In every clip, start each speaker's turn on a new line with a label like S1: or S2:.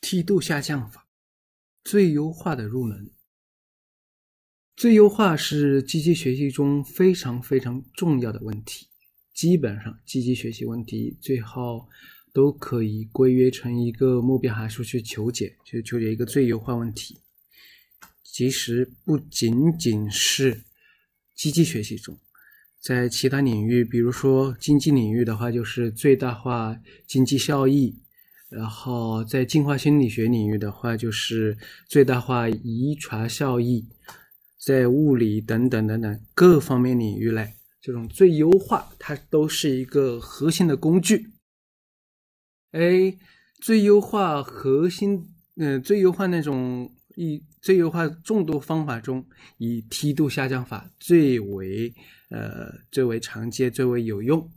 S1: 梯度下降法，最优化的入门。最优化是机器学习中非常非常重要的问题。基本上，机器学习问题最后都可以归约成一个目标函数去求解，去求解一个最优化问题。其实不仅仅是。积极学习中，在其他领域，比如说经济领域的话，就是最大化经济效益；然后在进化心理学领域的话，就是最大化遗传效益；在物理等等等等各方面领域内，这种最优化它都是一个核心的工具。A 最优化核心，嗯，最优化那种。以最优化众多方法中，以梯度下降法最为呃最为常见、最为有用。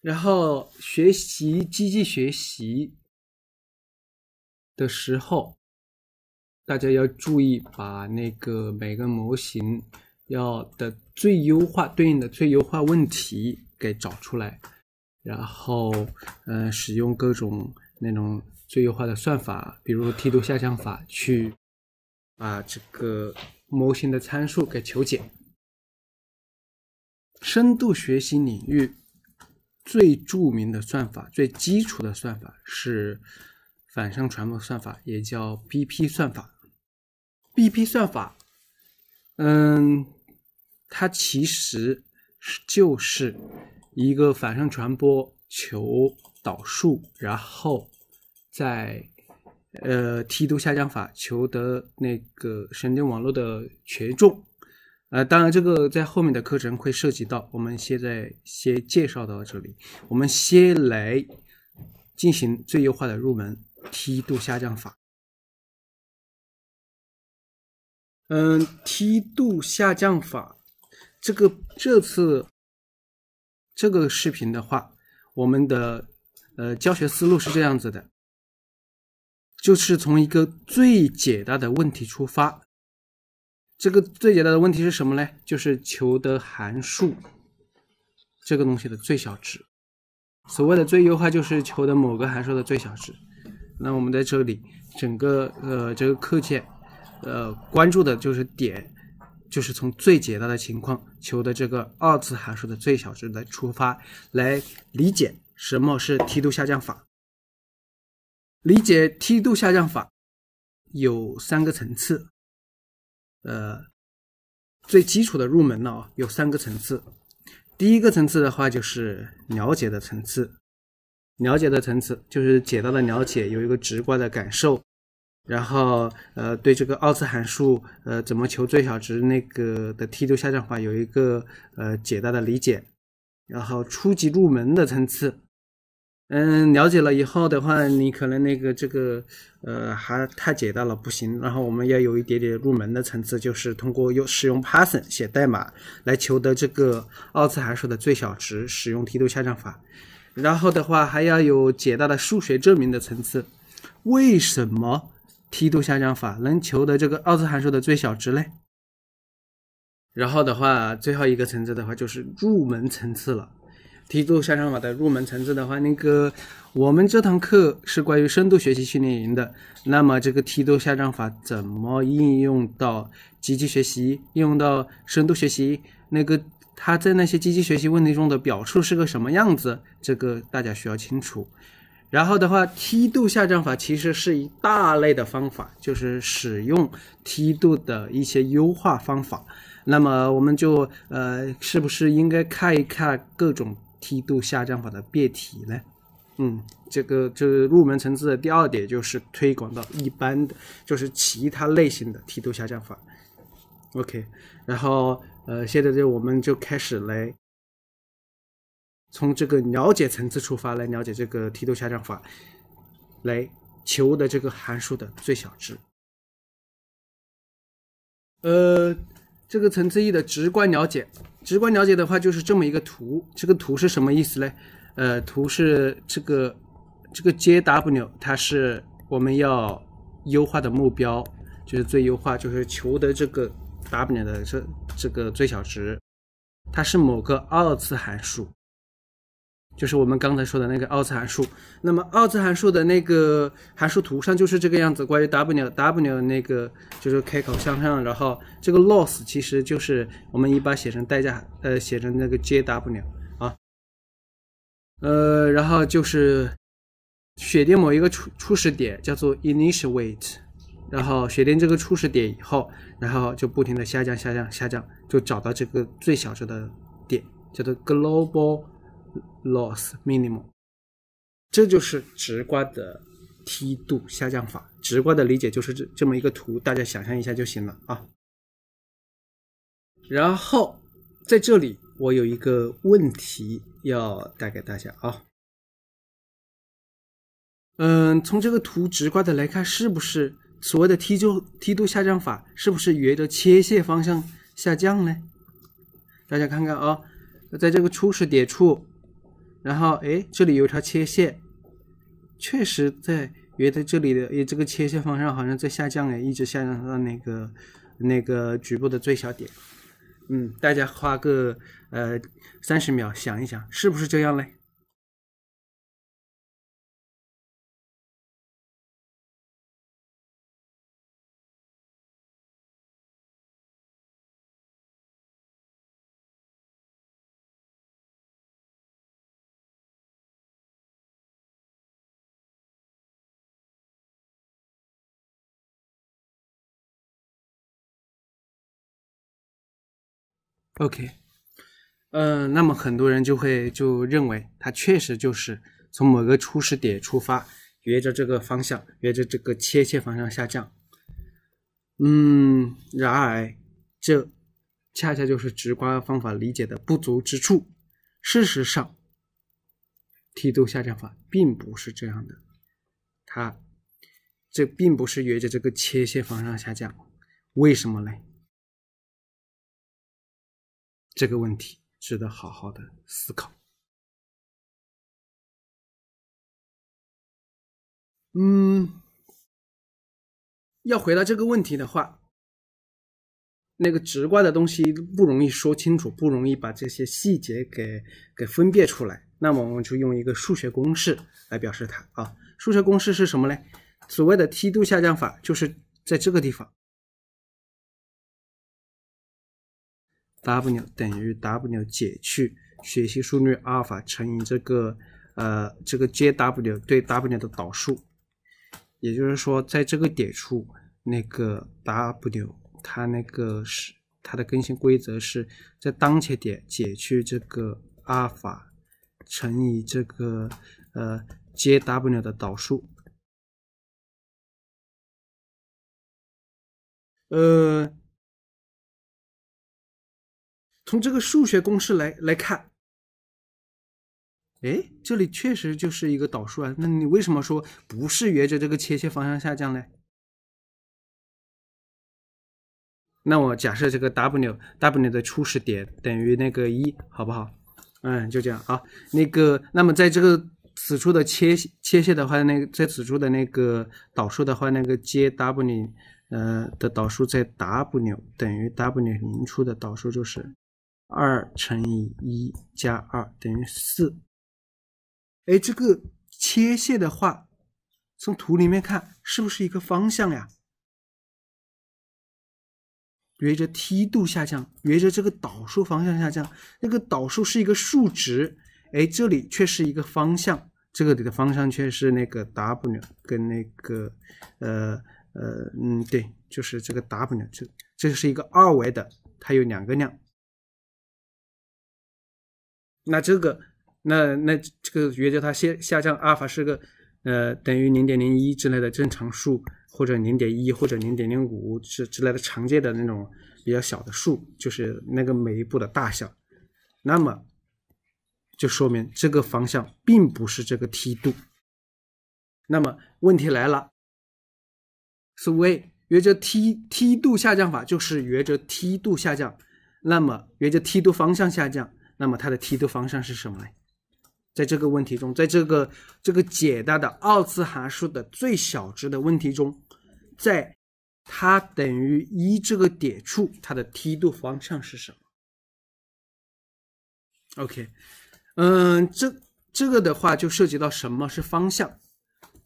S1: 然后学习机器学习的时候，大家要注意把那个每个模型要的最优化对应的最优化问题给找出来，然后嗯使用各种那种。最优化的算法，比如梯度下降法，去把这个模型的参数给求解。深度学习领域最著名的算法、最基础的算法是反向传播算法，也叫 BP 算法。BP 算法，嗯，它其实是就是一个反向传播求导数，然后。在呃梯度下降法求得那个神经网络的权重，呃，当然这个在后面的课程会涉及到，我们现在先介绍到这里。我们先来进行最优化的入门梯度下降法。嗯，梯度下降法这个这次这个视频的话，我们的呃教学思路是这样子的。就是从一个最简单的问题出发，这个最简单的问题是什么呢？就是求得函数这个东西的最小值。所谓的最优化就是求得某个函数的最小值。那我们在这里整个呃这个课件呃关注的就是点，就是从最简单的情况求得这个二次函数的最小值来出发来理解什么是梯度下降法。理解梯度下降法有三个层次，呃，最基础的入门呢，有三个层次。第一个层次的话就是了解的层次，了解的层次就是简单的了解，有一个直观的感受，然后呃，对这个二次函数呃怎么求最小值那个的梯度下降法有一个呃简单的理解，然后初级入门的层次。嗯，了解了以后的话，你可能那个这个，呃，还太简单了不行。然后我们要有一点点入门的层次，就是通过用使用 Python 写代码来求得这个二次函数的最小值，使用梯度下降法。然后的话还要有简单的数学证明的层次。为什么梯度下降法能求得这个二次函数的最小值嘞？然后的话，最后一个层次的话就是入门层次了。梯度下降法的入门层次的话，那个我们这堂课是关于深度学习训练营的。那么这个梯度下降法怎么应用到机器学习，应用到深度学习？那个它在那些机器学习问题中的表述是个什么样子？这个大家需要清楚。然后的话，梯度下降法其实是一大类的方法，就是使用梯度的一些优化方法。那么我们就呃，是不是应该看一看各种？梯度下降法的变体呢？嗯，这个就是入门层次的第二点，就是推广到一般的，就是其他类型的梯度下降法。OK，然后呃，现在就我们就开始来从这个了解层次出发，来了解这个梯度下降法，来求的这个函数的最小值。呃，这个层次一的直观了解。直观了解的话就是这么一个图，这个图是什么意思呢？呃，图是这个这个 JW，它是我们要优化的目标，就是最优化，就是求得这个 W 的这这个最小值，它是某个二次函数。就是我们刚才说的那个二次函数，那么二次函数的那个函数图上就是这个样子。关于 W W 那个就是开口向上，然后这个 loss 其实就是我们一般写成代价，呃，写成那个 J W 啊。呃，然后就是选定某一个初初始点叫做 initial weight，然后选定这个初始点以后，然后就不停的下降下降下降，就找到这个最小值的点叫做 global。loss minimal，这就是直观的梯度下降法。直观的理解就是这这么一个图，大家想象一下就行了啊。然后在这里，我有一个问题要带给大家啊。嗯，从这个图直观的来看，是不是所谓的梯度梯度下降法，是不是沿着切线方向下降呢？大家看看啊，在这个初始点处。然后，哎，这里有条切线，确实在原来这里的哎，这个切线方向好像在下降哎，一直下降到那个那个局部的最小点。嗯，大家花个呃三十秒想一想，是不是这样嘞？OK，嗯，那么很多人就会就认为，它确实就是从某个初始点出发，沿着这个方向，沿着这个切线方向下降。嗯，然而这恰恰就是直观方法理解的不足之处。事实上，梯度下降法并不是这样的，它这并不是沿着这个切线方向下降，为什么呢？这个问题值得好好的思考。嗯，要回答这个问题的话，那个直观的东西不容易说清楚，不容易把这些细节给给分辨出来。那么我们就用一个数学公式来表示它啊。数学公式是什么呢？所谓的梯度下降法就是在这个地方。W 等于 W 减去学习速率阿尔法乘以这个呃这个 jW 对 W 的导数，也就是说，在这个点处，那个 W 它那个是它的更新规则是在当前点减去这个阿尔法乘以这个呃 jW 的导数，呃。从这个数学公式来来看，哎，这里确实就是一个导数啊。那你为什么说不是沿着这个切线方向下降呢？那我假设这个 w w 的初始点等于那个一，好不好？嗯，就这样啊。那个，那么在这个此处的切切线的话，那个在此处的那个导数的话，那个 j w 呃的导数在 w 等于 w 零处的导数就是。二乘以一加二等于四。哎，这个切线的话，从图里面看是不是一个方向呀？沿着梯度下降，沿着这个导数方向下降。那个导数是一个数值，哎，这里却是一个方向。这个里的方向却是那个 w 跟那个，呃呃嗯，对，就是这个 w。这这是一个二维的，它有两个量。那这个，那那这个约着它下下降，阿尔法是个，呃，等于零点零一之类的正常数，或者零点一或者零点零五是之类的常见的那种比较小的数，就是那个每一步的大小。那么，就说明这个方向并不是这个梯度。那么问题来了，所谓沿着梯梯度下降法，就是沿着梯度下降，那么沿着梯度方向下降。那么它的梯度方向是什么呢？在这个问题中，在这个这个解答的二次函数的最小值的问题中，在它等于一这个点处，它的梯度方向是什么？OK，嗯，这这个的话就涉及到什么是方向？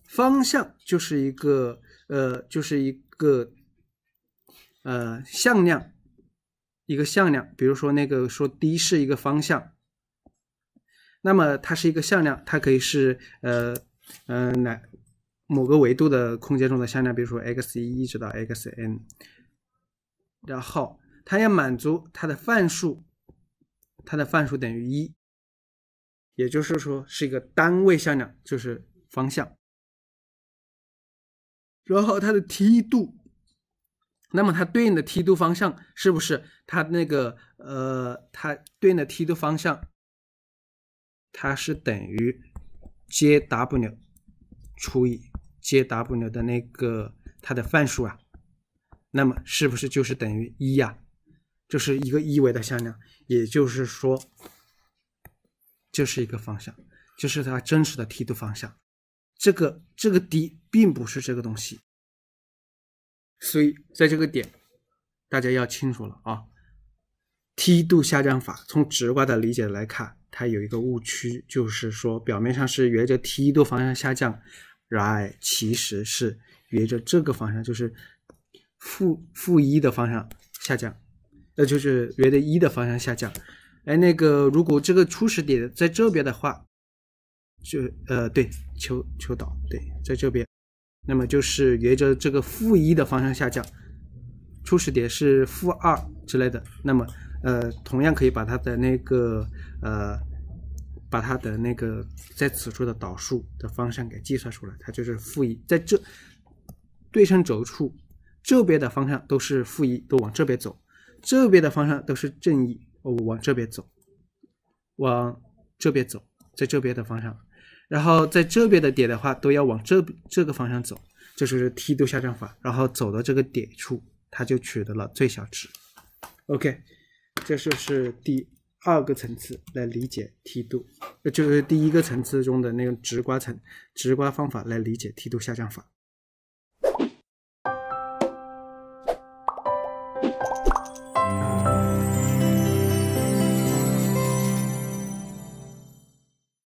S1: 方向就是一个呃，就是一个呃向量。一个向量，比如说那个说 d 是一个方向，那么它是一个向量，它可以是呃嗯，来某个维度的空间中的向量，比如说 x 一一直到 xn，然后它要满足它的范数，它的范数等于一，也就是说是一个单位向量，就是方向。然后它的梯度。那么它对应的梯度方向是不是它那个呃，它对应的梯度方向，它是等于 JW 除以 JW 的那个它的范数啊？那么是不是就是等于一呀？就是一个一维的向量，也就是说，就是一个方向，就是它真实的梯度方向。这个这个 d 并不是这个东西。所以，在这个点，大家要清楚了啊。梯度下降法从直观的理解来看，它有一个误区，就是说表面上是沿着梯度方向下降然而其实是沿着这个方向，就是负负一的方向下降，那就是沿着一的方向下降。哎，那个如果这个初始点在这边的话，就呃对，求求导对，在这边。那么就是沿着这个负一的方向下降，初始点是负二之类的。那么，呃，同样可以把它的那个呃，把它的那个在此处的导数的方向给计算出来，它就是负一。在这对称轴处，这边的方向都是负一，都往这边走；这边的方向都是正一，往这边走，往这边走，在这边的方向。然后在这边的点的话，都要往这这个方向走，这就是梯度下降法。然后走到这个点处，它就取得了最小值。OK，这就是第二个层次来理解梯度，就是第一个层次中的那个直观层，直观方法来理解梯度下降法。